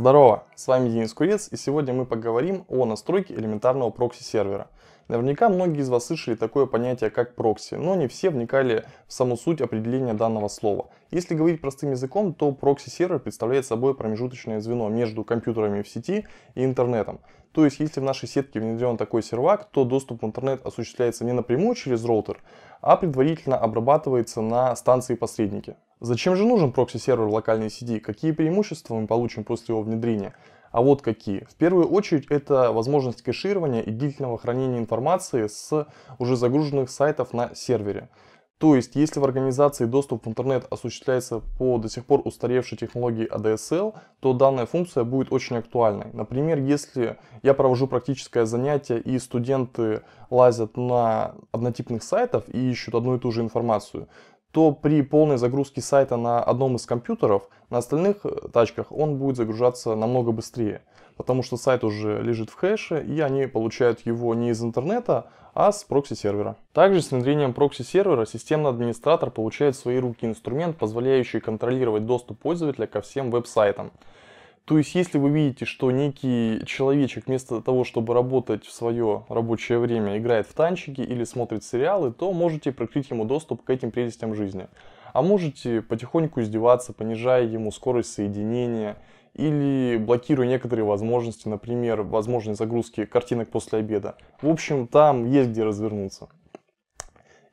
Здорово, с вами Денис Курец, и сегодня мы поговорим о настройке элементарного прокси-сервера. Наверняка многие из вас слышали такое понятие как прокси, но не все вникали в саму суть определения данного слова. Если говорить простым языком, то прокси-сервер представляет собой промежуточное звено между компьютерами в сети и интернетом. То есть, если в нашей сетке внедрен такой сервак, то доступ в интернет осуществляется не напрямую через роутер, а предварительно обрабатывается на станции-посреднике. Зачем же нужен прокси-сервер локальной сети? Какие преимущества мы получим после его внедрения? А вот какие. В первую очередь это возможность кэширования и длительного хранения информации с уже загруженных сайтов на сервере. То есть, если в организации доступ в интернет осуществляется по до сих пор устаревшей технологии ADSL, а то данная функция будет очень актуальной. Например, если я провожу практическое занятие и студенты лазят на однотипных сайтов и ищут одну и ту же информацию, то при полной загрузке сайта на одном из компьютеров, на остальных э, тачках он будет загружаться намного быстрее, потому что сайт уже лежит в хэше, и они получают его не из интернета, а с прокси-сервера. Также с внедрением прокси-сервера системный администратор получает в свои руки инструмент, позволяющий контролировать доступ пользователя ко всем веб-сайтам, то есть, если вы видите, что некий человечек вместо того, чтобы работать в свое рабочее время, играет в танчики или смотрит сериалы, то можете прикрыть ему доступ к этим прелестям жизни. А можете потихоньку издеваться, понижая ему скорость соединения или блокируя некоторые возможности, например, возможность загрузки картинок после обеда. В общем, там есть где развернуться.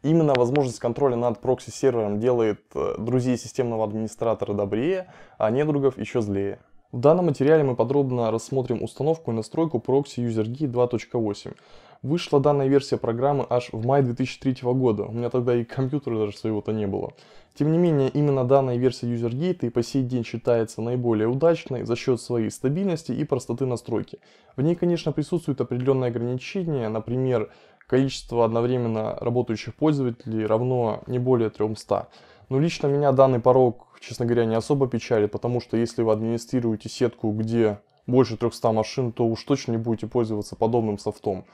Именно возможность контроля над прокси-сервером делает э, друзей системного администратора добрее, а недругов еще злее. В данном материале мы подробно рассмотрим установку и настройку Proxy UserGui 2.8. Вышла данная версия программы аж в мае 2003 года, у меня тогда и компьютера даже своего-то не было. Тем не менее, именно данная версия UserGate и по сей день считается наиболее удачной за счет своей стабильности и простоты настройки. В ней, конечно, присутствуют определенные ограничения, например, количество одновременно работающих пользователей равно не более 300. Но лично меня данный порог честно говоря, не особо печалит, потому что если вы администрируете сетку, где больше 300 машин, то уж точно не будете пользоваться подобным софтом.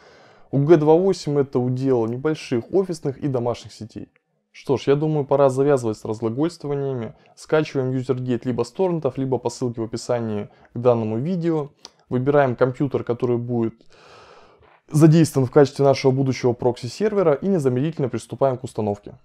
У G28 это удел небольших офисных и домашних сетей. Что ж, я думаю, пора завязывать с разглагольствованиями. Скачиваем UserGate либо с торрентов, либо по ссылке в описании к данному видео. Выбираем компьютер, который будет задействован в качестве нашего будущего прокси-сервера и незамедлительно приступаем к установке.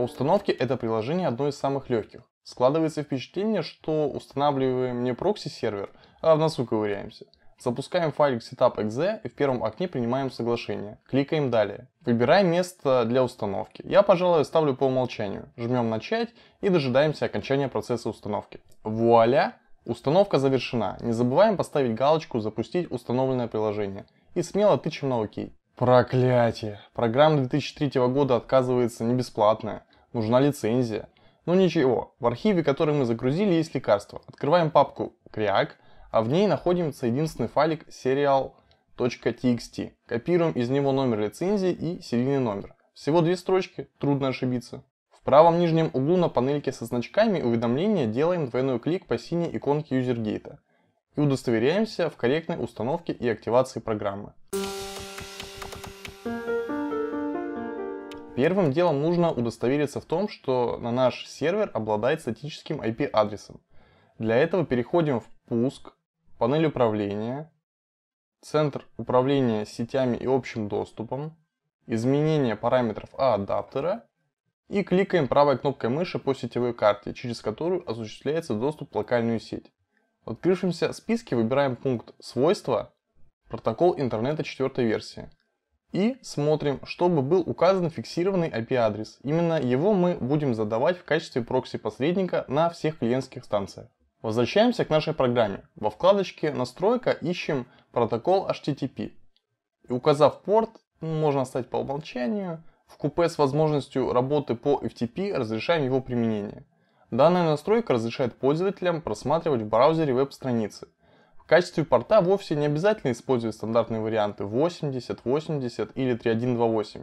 По установке это приложение одно из самых легких. Складывается впечатление, что устанавливаем не прокси-сервер, а в носу ковыряемся. Запускаем файлик setup.exe и в первом окне принимаем соглашение. Кликаем «Далее». Выбираем место для установки. Я, пожалуй, ставлю по умолчанию. Жмем «Начать» и дожидаемся окончания процесса установки. Вуаля! Установка завершена. Не забываем поставить галочку «Запустить установленное приложение» и смело тычем на ОК. Проклятие! Программа 2003 года отказывается не бесплатная нужна лицензия. Но ну, ничего, в архиве, который мы загрузили, есть лекарство. Открываем папку CREAC, а в ней находится единственный файлик serial.txt. Копируем из него номер лицензии и серийный номер. Всего две строчки, трудно ошибиться. В правом нижнем углу на панельке со значками уведомления делаем двойной клик по синей иконке юзергейта и удостоверяемся в корректной установке и активации программы. Первым делом нужно удостовериться в том, что на наш сервер обладает статическим IP-адресом. Для этого переходим в «Пуск», панель управления, центр управления сетями и общим доступом, изменение параметров А-адаптера и кликаем правой кнопкой мыши по сетевой карте, через которую осуществляется доступ в локальную сеть. В открывшемся списке выбираем пункт «Свойства», протокол интернета четвертой версии и смотрим, чтобы был указан фиксированный IP-адрес. Именно его мы будем задавать в качестве прокси-посредника на всех клиентских станциях. Возвращаемся к нашей программе. Во вкладочке «Настройка» ищем протокол HTTP. И указав порт, можно стать по умолчанию. В купе с возможностью работы по FTP разрешаем его применение. Данная настройка разрешает пользователям просматривать в браузере веб-страницы – в качестве порта вовсе не обязательно использовать стандартные варианты 80, 80 или 3128.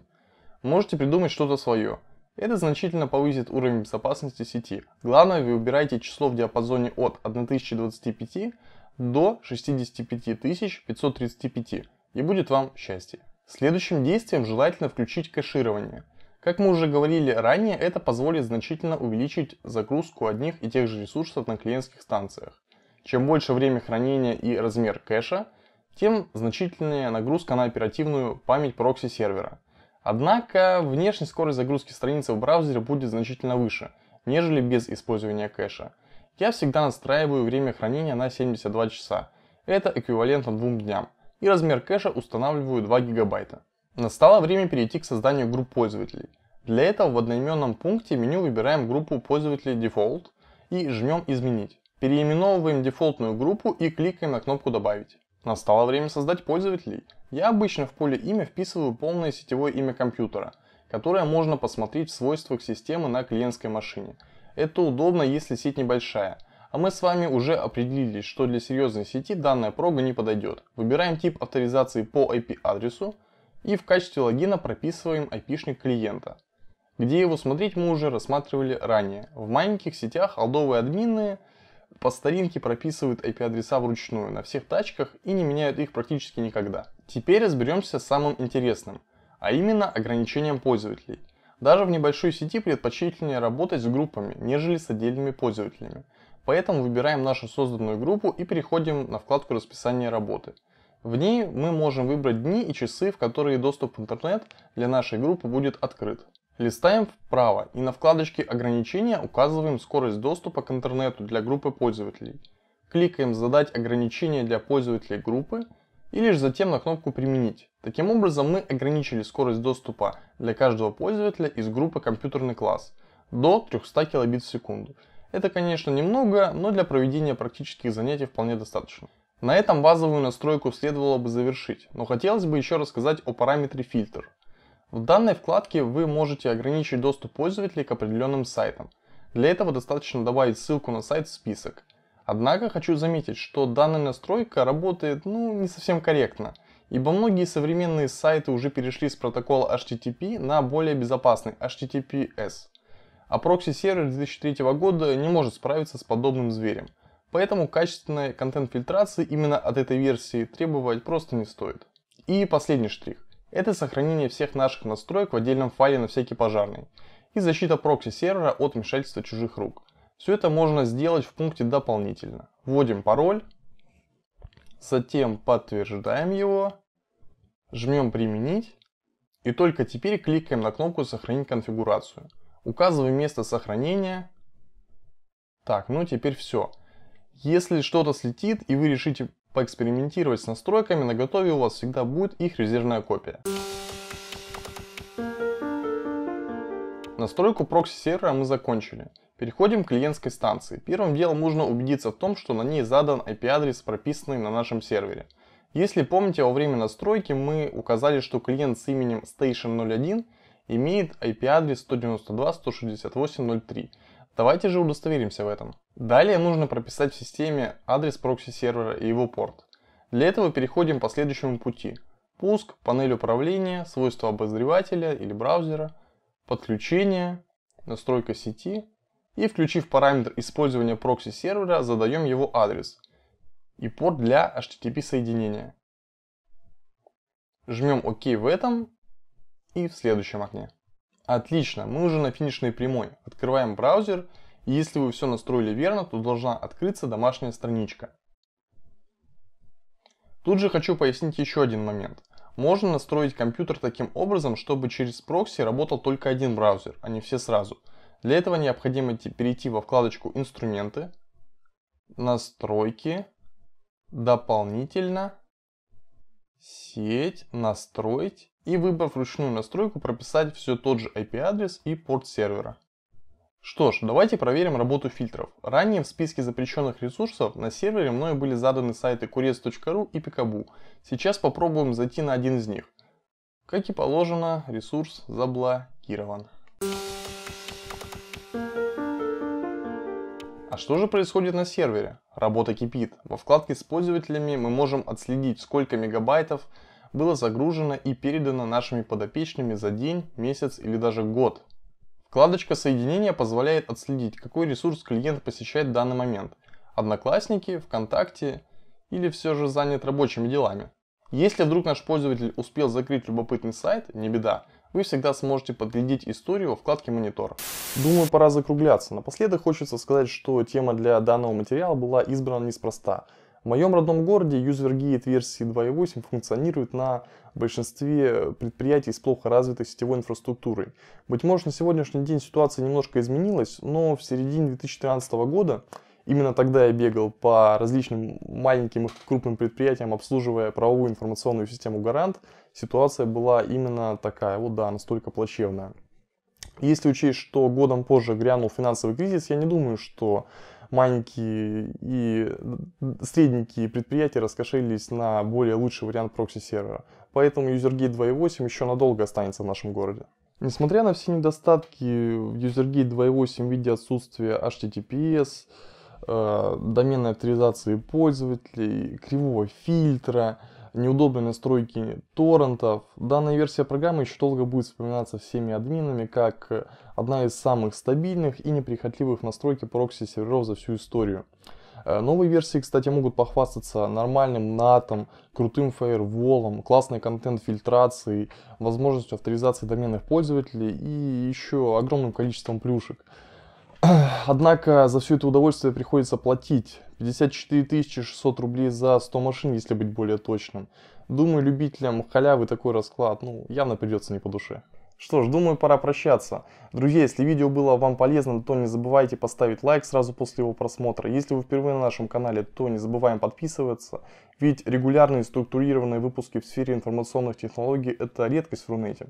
Можете придумать что-то свое. Это значительно повысит уровень безопасности сети. Главное, вы выбираете число в диапазоне от 1025 до 65535, и будет вам счастье. Следующим действием желательно включить кэширование. Как мы уже говорили ранее, это позволит значительно увеличить загрузку одних и тех же ресурсов на клиентских станциях. Чем больше время хранения и размер кэша, тем значительнее нагрузка на оперативную память прокси сервера. Однако внешняя скорость загрузки страницы в браузере будет значительно выше, нежели без использования кэша. Я всегда настраиваю время хранения на 72 часа, это эквивалентно двум дням, и размер кэша устанавливаю 2 гигабайта. Настало время перейти к созданию групп пользователей. Для этого в одноименном пункте меню выбираем группу пользователей Default и жмем «Изменить». Переименовываем дефолтную группу и кликаем на кнопку «Добавить». Настало время создать пользователей. Я обычно в поле «Имя» вписываю полное сетевое имя компьютера, которое можно посмотреть в свойствах системы на клиентской машине. Это удобно, если сеть небольшая. А мы с вами уже определились, что для серьезной сети данная прога не подойдет. Выбираем тип авторизации по IP-адресу и в качестве логина прописываем IP-шник клиента. Где его смотреть мы уже рассматривали ранее. В маленьких сетях алдовые админы – по старинке прописывают IP-адреса вручную на всех тачках и не меняют их практически никогда. Теперь разберемся с самым интересным, а именно ограничением пользователей. Даже в небольшой сети предпочтительнее работать с группами, нежели с отдельными пользователями. Поэтому выбираем нашу созданную группу и переходим на вкладку расписание работы. В ней мы можем выбрать дни и часы, в которые доступ в интернет для нашей группы будет открыт. Листаем вправо и на вкладочке «Ограничения» указываем скорость доступа к интернету для группы пользователей. Кликаем «Задать ограничения для пользователей группы» и лишь затем на кнопку «Применить». Таким образом мы ограничили скорость доступа для каждого пользователя из группы «Компьютерный класс» до 300 килобит в секунду. Это, конечно, немного, но для проведения практических занятий вполне достаточно. На этом базовую настройку следовало бы завершить, но хотелось бы еще рассказать о параметре фильтр. В данной вкладке вы можете ограничить доступ пользователей к определенным сайтам. Для этого достаточно добавить ссылку на сайт в список. Однако хочу заметить, что данная настройка работает ну не совсем корректно, ибо многие современные сайты уже перешли с протокола HTTP на более безопасный HTTPS. А прокси-сервер 2003 года не может справиться с подобным зверем, поэтому качественной контент-фильтрации именно от этой версии требовать просто не стоит. И последний штрих. Это сохранение всех наших настроек в отдельном файле на всякий пожарный и защита прокси сервера от вмешательства чужих рук. Все это можно сделать в пункте «Дополнительно». Вводим пароль, затем подтверждаем его, жмем «Применить» и только теперь кликаем на кнопку «Сохранить конфигурацию». Указываем место сохранения. Так, ну теперь все. Если что-то слетит и вы решите Поэкспериментировать с настройками, на готове у вас всегда будет их резервная копия. Настройку прокси-сервера мы закончили. Переходим к клиентской станции. Первым делом нужно убедиться в том, что на ней задан IP-адрес, прописанный на нашем сервере. Если помните, во время настройки мы указали, что клиент с именем Station01 имеет IP-адрес 192.168.03. Давайте же удостоверимся в этом. Далее нужно прописать в системе адрес прокси-сервера и его порт. Для этого переходим по следующему пути. Пуск, панель управления, свойства обозревателя или браузера, подключение, настройка сети и включив параметр использования прокси-сервера задаем его адрес и порт для HTTP соединения. Жмем ОК в этом и в следующем окне. Отлично, мы уже на финишной прямой. Открываем браузер и если вы все настроили верно, то должна открыться домашняя страничка. Тут же хочу пояснить еще один момент. Можно настроить компьютер таким образом, чтобы через прокси работал только один браузер, а не все сразу. Для этого необходимо перейти во вкладочку «Инструменты», «Настройки», «Дополнительно», «Сеть», «Настроить» и, выбрав ручную настройку, прописать все тот же IP-адрес и порт сервера. Что ж, давайте проверим работу фильтров. Ранее в списке запрещенных ресурсов на сервере мной были заданы сайты kurez.ru и Pikabu. Сейчас попробуем зайти на один из них. Как и положено, ресурс заблокирован. А что же происходит на сервере? Работа кипит. Во вкладке с пользователями мы можем отследить, сколько мегабайтов было загружено и передано нашими подопечными за день, месяц или даже год Вкладочка соединения позволяет отследить, какой ресурс клиент посещает в данный момент – Одноклассники, ВКонтакте или все же занят рабочими делами. Если вдруг наш пользователь успел закрыть любопытный сайт, не беда, вы всегда сможете подглядеть историю во вкладке «Монитор». Думаю, пора закругляться. Напоследок хочется сказать, что тема для данного материала была избрана неспроста. В моем родном городе юзергейт версии 2.8 функционирует на в большинстве э, предприятий с плохо развитой сетевой инфраструктурой. Быть может, на сегодняшний день ситуация немножко изменилась, но в середине 2013 года Именно тогда я бегал по различным маленьким и крупным предприятиям, обслуживая правовую информационную систему «Гарант». Ситуация была именно такая, вот да, настолько плачевная. Если учесть, что годом позже грянул финансовый кризис, я не думаю, что маленькие и средненькие предприятия раскошелились на более лучший вариант прокси-сервера поэтому UserGate 2.8 еще надолго останется в нашем городе. Несмотря на все недостатки UserGate 2.8 в виде отсутствия HTTPS, э, доменной авторизации пользователей, кривого фильтра, неудобной настройки торрентов, данная версия программы еще долго будет вспоминаться всеми админами как одна из самых стабильных и неприхотливых настройки настройке прокси-серверов за всю историю. Э, новые версии, кстати, могут похвастаться нормальным натом, крутым фаерволом, классной контент-фильтрацией, возможностью авторизации доменных пользователей и еще огромным количеством плюшек. Однако за все это удовольствие приходится платить 54 600 рублей за 100 машин, если быть более точным. Думаю, любителям халявы такой расклад ну, явно придется не по душе. Что ж, думаю, пора прощаться. Друзья, если видео было вам полезно, то не забывайте поставить лайк сразу после его просмотра. Если вы впервые на нашем канале, то не забываем подписываться, ведь регулярные структурированные выпуски в сфере информационных технологий – это редкость в Рунете.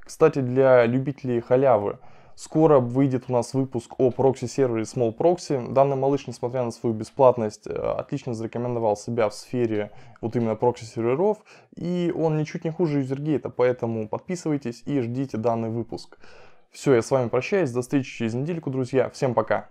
Кстати, для любителей халявы – Скоро выйдет у нас выпуск о прокси-сервере Small Proxy. Данный малыш, несмотря на свою бесплатность, э, отлично зарекомендовал себя в сфере вот именно прокси-серверов. И он ничуть не хуже юзергейта, поэтому подписывайтесь и ждите данный выпуск. Все, я с вами прощаюсь. До встречи через недельку, друзья. Всем пока.